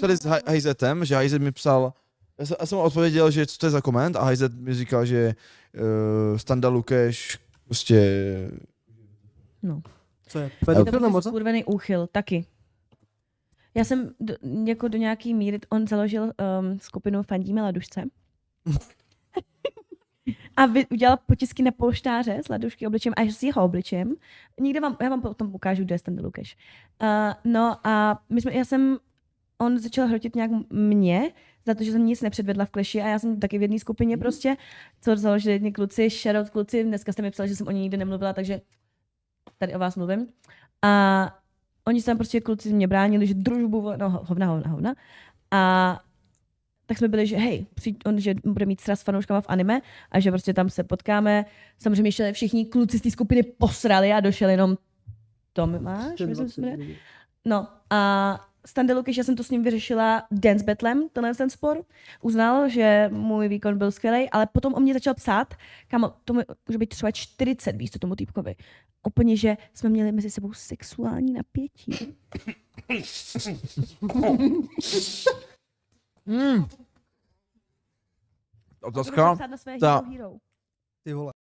tady s Hajzetem, že Hajzet mi psal, já jsem, já jsem mu odpověděl, že co to je za koment a Hajzet mi říkal, že uh, Standa Lukáš prostě... No. Co je? Pedofil nebo co? skurvený úchyl, taky. Já jsem do, jako do nějaký míry, on založil um, skupinu Fandíme ladušce. a vy, udělal potisky na polštáře s ladušky obličem a s jeho obličem. Někde vám, já vám potom ukážu, kde je Standa Lukáš. Uh, no a my jsme, já jsem on začal hrotit nějak mě, za to, že jsem nic nepředvedla v kleši a já jsem taky v jedné skupině mhm. prostě, co založili jedni kluci, šerot kluci, dneska jste mi psal, že jsem o ní nikdy nemluvila, takže tady o vás mluvím. A oni se tam prostě kluci mě bránili, že družbu, no hovna, hovna, hovna. A tak jsme byli, že hej, přijď, on, že bude mít sraz s fanouškama v anime a že prostě tam se potkáme. Samozřejmě ještě všichni kluci z té skupiny posrali a došel jenom Tomáš, máš, myslím, No a Stande Lukiš, já jsem to s ním vyřešila dance battlem, tenhle ten spor. Uznal, že můj výkon byl skvělý, ale potom o mě začal psát, kam to může být třeba 40 víc tomu týpkovi. Úplně, že jsme měli mezi sebou sexuální napětí. Hmm. Otázka. Ta... Ty vole.